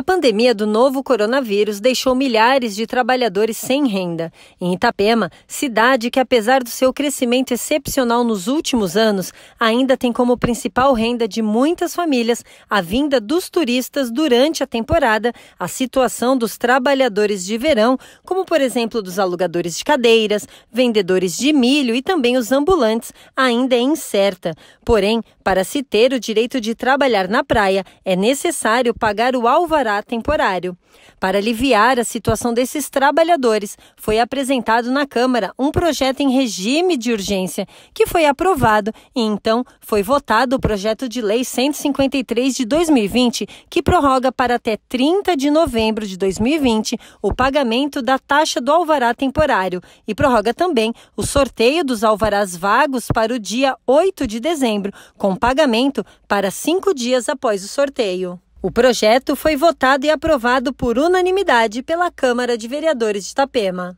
A pandemia do novo coronavírus deixou milhares de trabalhadores sem renda. Em Itapema, cidade que, apesar do seu crescimento excepcional nos últimos anos, ainda tem como principal renda de muitas famílias a vinda dos turistas durante a temporada, a situação dos trabalhadores de verão, como, por exemplo, dos alugadores de cadeiras, vendedores de milho e também os ambulantes, ainda é incerta. Porém, para se ter o direito de trabalhar na praia, é necessário pagar o alvará será temporário. Para aliviar a situação desses trabalhadores, foi apresentado na Câmara um projeto em regime de urgência, que foi aprovado e então foi votado o projeto de lei 153 de 2020, que prorroga para até 30 de novembro de 2020 o pagamento da taxa do alvará temporário e prorroga também o sorteio dos alvarás vagos para o dia 8 de dezembro, com pagamento para cinco dias após o sorteio. O projeto foi votado e aprovado por unanimidade pela Câmara de Vereadores de Itapema.